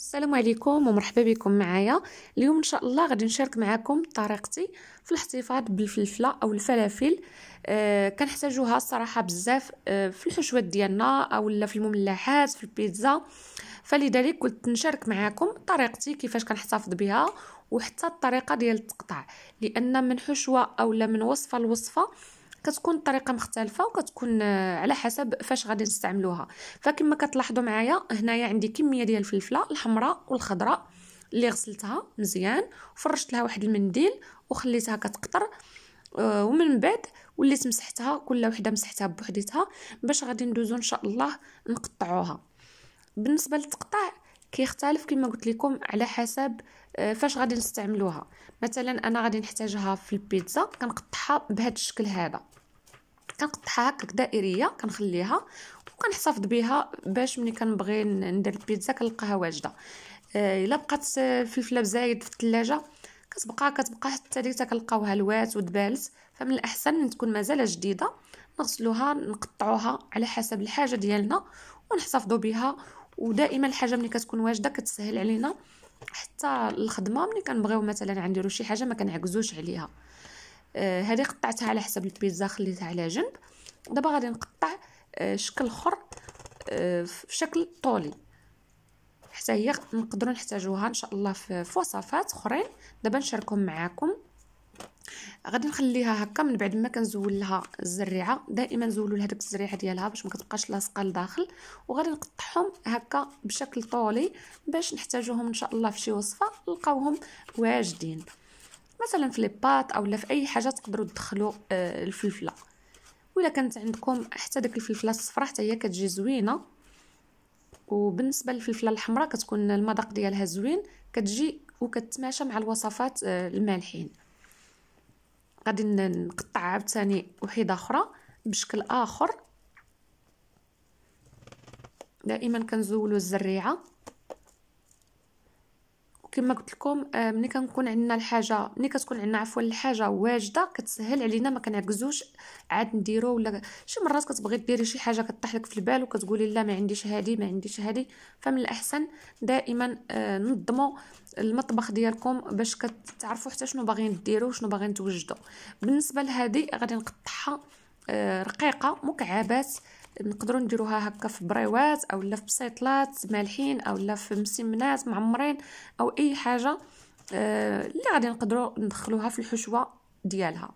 السلام عليكم ومرحبا بكم معايا اليوم ان شاء الله غادي نشارك معكم طريقتي في الاحتفاظ بالفلفله او الفلافل أه كنحتاجوها الصراحه بزاف أه في الحشوات ديالنا او في المملحات في البيتزا فلذلك قلت نشارك معكم طريقتي كيفاش كنحتفظ بها وحتى الطريقه ديال التقطع لان من حشوه او من وصفه لوصفه كتكون الطريقه مختلفه وكتكون آه، على حسب فاش غادي نستعملوها فكما كتلاحظوا معايا هنايا عندي كميه ديال الفلفله الحمراء والخضراء اللي غسلتها مزيان فرشت لها واحد المنديل وخليتها كتقطر آه، ومن بعد وليت مسحتها كل وحده مسحتها بوحديتها باش غادي ندوزو ان شاء الله نقطعوها بالنسبه للتقطيع كيختلف كما قلت لكم على حسب آه، فاش غادي نستعملوها مثلا انا غادي نحتاجها في البيتزا كنقطعها بهذا الشكل هذا كنقطعها هكاك دائريه كنخليها وكنحتفظ بها باش ملي كنبغي ندير البيتزا كنلقاها واجده آه، الا بقات فلفله بزايد في الثلاجه كتبقى كتبقى حتى ديتا كنلقاوها لوات ودبالت فمن الاحسن تكون مازال جديده نغسلوها نقطعوها على حسب الحاجه ديالنا ونحتفظوا بها ودائما الحاجه ملي كتكون واجده كتسهل علينا حتى الخدمه ملي كنبغيو مثلا نديرو شي حاجه ما كنعكزوش عليها آه هذه قطعتها على حسب البيتزا خليتها على جنب دابا غادي نقطع آه شكل اخر آه في شكل طولي حتى هي نقدروا نحتاجوها ان شاء الله في وصفات اخرين دابا نشاركهم معاكم غادي نخليها هكا من بعد ما كنزول لها الزريعه دائما زولوا لها الزريعه ديالها باش ما كتبقاش لاصقه لداخل وغادي نقطعهم هكا بشكل طولي باش نحتاجوهم ان شاء الله في شي وصفه نلقاوهم واجدين مثلا في ليبات اولا في اي حاجه تقدروا تدخلوا آه، الفلفله ولا كانت عندكم حتى داك الفلفله الصفراء حتى هي كتجي زوينه وبالنسبه للفلفله الحمراء كتكون المذاق ديالها زوين كتجي وكتماشى مع الوصفات آه، المالحين غادي نقطع عاوتاني وحده اخرى بشكل اخر دائما كنزولو الزريعه كما قلت لكم آه، ملي كنكون عندنا الحاجه ملي كتكون عندنا عفوا الحاجه واجده كتسهل علينا ما كنعكزوش عاد نديرو ولا شي مرات كتبغي ديري شي حاجه كطيح لك في البال وكتقولي لا ما عنديش هادي ما عنديش هادي فمن الاحسن دائما آه، نظموا المطبخ ديالكم باش كتعرفوا حتى شنو باغيين ديروا وشنو باغيين توجدوا بالنسبه لهادي غادي نقطعها آه، رقيقه مكعبات نقدروا نديروها هكا في بريوات او لا في بسيطلات مالحين او لا في مسمنات معمرين او اي حاجه آه، اللي غادي نقدروا ندخلوها في الحشوه ديالها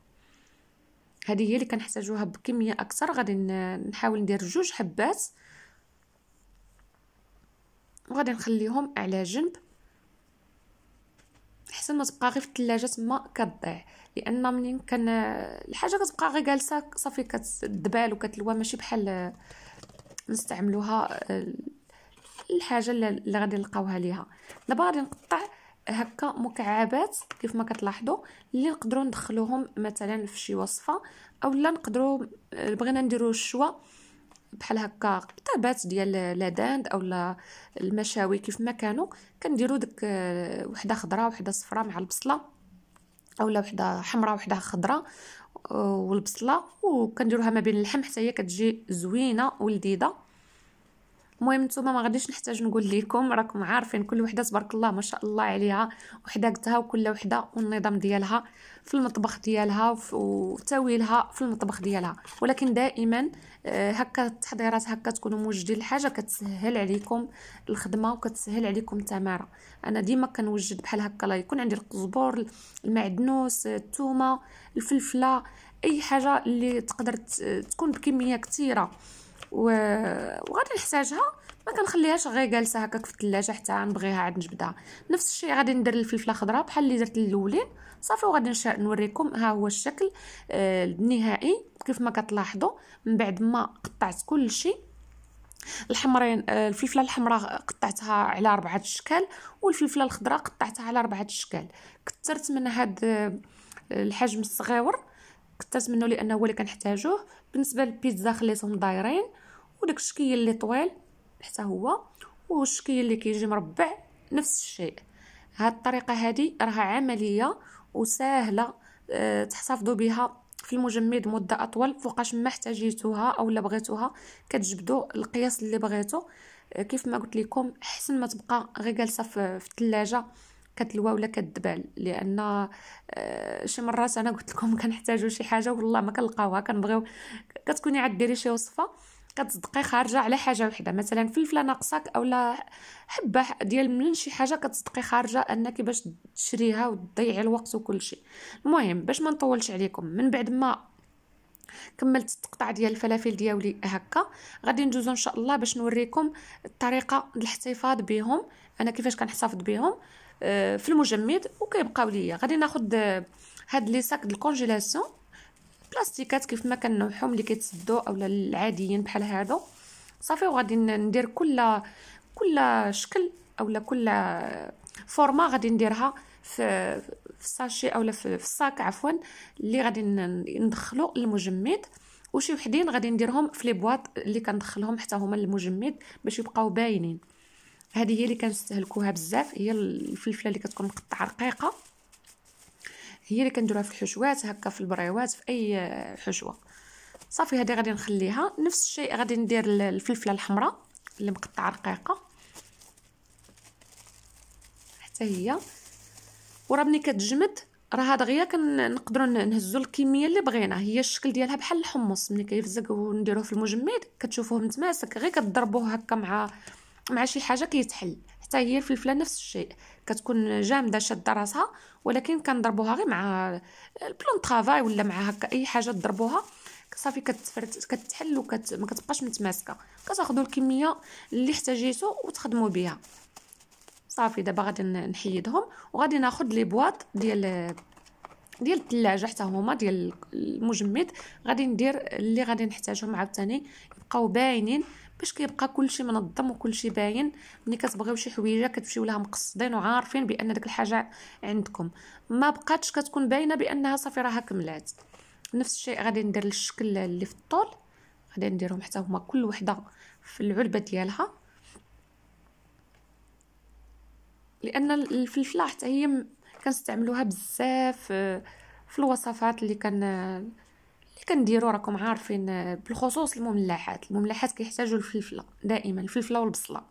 هذه هي اللي كنحتاجوها بكميه اكثر غادي نحاول ندير جوج حبات وغادي نخليهم على جنب احسن ما تبقى غير في الثلاجه تما كتضيع لان منين كان الحاجه كتبقى غير جالسه صافي كتدبال وكتلوى ماشي بحال نستعملوها آه، الحاجه اللي غادي نلقاوها ليها دابا غادي نقطع هكا مكعبات كيف ما كتلاحظوا اللي نقدروا ندخلوهم مثلا في شي وصفه اولا نقدروا آه، بغينا نديروا الشوا بحال هكا قطابات ديال لاداند اولا المشاوي كيف ما كانوا كنديروا ديك آه، وحده خضراء وحده صفراء مع البصله اولا وحده حمراء وحده خضراء آه، والبصله وكنديروها ما بين اللحم حتى هي كتجي زوينه ولذيذه المهم نتوما ما غاديش نحتاج نقول لكم راكم عارفين كل وحده تبارك الله ما شاء الله عليها وحداقتها وكل وحده والنظام ديالها في المطبخ ديالها وتاويلها في المطبخ ديالها ولكن دائما آه، هكا التحضيرات هكا تكونوا موجدين الحاجه كتسهل عليكم الخدمه وكتسهل عليكم التماره انا ديما كنوجد بحال هكا لا يكون عندي القزبر المعدنوس الثومه الفلفله اي حاجه اللي تقدر تكون بكميه كثيره و... وغادي نحتاجها ما كنخليهاش غير جالسه هكاك في الثلاجه حتى نبغيها عاد نجبدها نفس الشيء غادي ندير الفلفله خضراء بحال اللي درت الاولين صافي وغادي نوريكم ها هو الشكل آه النهائي كيف ما كتلاحظوا من بعد ما قطعت كل شيء الحمرين آه، الفلفله الحمراء قطعتها على اربعه اشكال والفلفله الخضراء قطعتها على اربعه اشكال كثرت من هاد آه، الحجم الصغير كثرت منه لانه هو اللي كنحتاجوه بالنسبه للبيتزا خليتهم دايرين وداك الشكل اللي طويل حتى هو والشكل اللي كيجي مربع نفس الشيء هاد الطريقه هذه راها عمليه وسهله أه تحتفظوا بها في المجمد مده اطول فوقاش ما احتاجيتوها او لا بغيتوها كتجبدوا القياس اللي بغيتو آه، كيف ما قلت لكم حسن ما تبقى غير جالسه في الثلاجه كتلوى ولا كدبال لان آه، شي مرات انا قلت لكم كنحتاجوا شي حاجه والله ما كنلقاوها كنبغيو كتكوني عاد ديري شي وصفه كتصدقي خارجه على حاجه وحده مثلا فلفله ناقصاك اولا حبه ديال من شي حاجه كتصدقي خارجه انك باش تشريها وتضيعي الوقت وكل شيء المهم باش ما نطولش عليكم من بعد ما كملت التقطع ديال الفلافل ديالي هكا غادي ندوزو ان شاء الله باش نوريكم الطريقه للاحتفاظ بهم انا كيفاش كنحتفظ بهم آه، في المجمد وكيبقاو ليا غادي ناخد آه، هاد لي ساك ديال الكونجيلاسيون بلاستيكات كيف ما كنوحهم اللي كيتسدو اولا العاديين بحال هادو صافي وغادي ندير كل كل شكل اولا كل آه، فورما غادي نديرها في في الساشي اولا في الساك عفوا اللي غادي ندخلو للمجمد وشي وحدين غادي نديرهم في لي بواط اللي كندخلهم حتى هما للمجمد باش يبقاو باينين هذه هي اللي كنستهلكوها بزاف هي الفلفله اللي كتكون مقطعه رقيقه هي اللي كنديروها في الحشوات هكا في البريوات في اي حشوه صافي هذه غادي نخليها نفس الشيء غادي ندير الفلفله الحمراء اللي مقطعه رقيقه حتى هي ورا ملي كتجمد راه دغيا غيا كنقدروا نهزوا الكميه اللي بغينا هي الشكل ديالها بحال الحمص ملي كيفزق ونديروه في المجمد كتشوفوه متماسك غير كتضربوه هكا مع مع شي حاجه كيتحل حتى هي الفلفله نفس الشيء كتكون جامده شاده راسها ولكن كنضربوها غير مع البلون طرافاي ولا مع هكا اي حاجه تضربوها صافي كتفرت كتحل وكت ما كتبقاش متماسكه كتاخذوا الكميه اللي احتاجيتو وتخدموا بها صافي دابا غادي نحيدهم وغادي ناخذ لي بواط ديال ديال الثلاجه حتى هما ديال المجمد غادي ندير اللي غادي نحتاجهم عاوتاني يبقاو باينين باش كيبقى كلشي منظم وكلشي باين ملي كتبغيو شي حويجه كتمشيو لها مقصدين وعارفين بان داك الحاجه عندكم ما بقاتش كتكون باينه بانها صافي راها كملات نفس الشيء غادي ندير الشكل اللي في الطول غادي نديرهم حتى هما كل وحده في العلبه ديالها لان الفلفله حتى هي كنستعملوها بزاف آه، في الوصفات اللي كان آه، اللي كنديرو راكم عارفين آه، بالخصوص المملحات المملحات كيحتاجوا الفلفله دائما الفلفله والبصله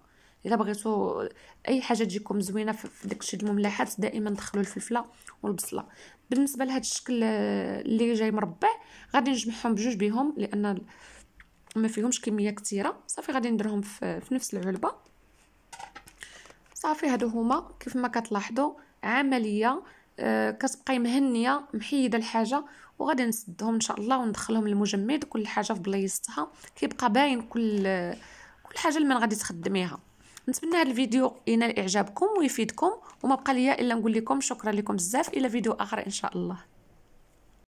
الا بغيتو اي حاجه تجيكم زوينه في داكشي المملحات دائما دخلوا الفلفله والبصله بالنسبه لهذا الشكل آه، اللي جاي مربع غادي نجمعهم بجوج بهم لان ما فيهمش كميه كثيره صافي غادي نديرهم في, في نفس العلبه صافي هادو هما كيف ما كتلاحظوا عمليه آه، كتبقاي مهنيه محيده الحاجه وغادي نسدهم ان شاء الله وندخلهم المجمد كل حاجه في بلايصتها كيبقى باين كل كل حاجه لمن غادي تخدميها نتمنى هذا الفيديو ينال اعجابكم ويفيدكم وما بقى ليا الا نقول لكم شكرا لكم بزاف الى فيديو اخر ان شاء الله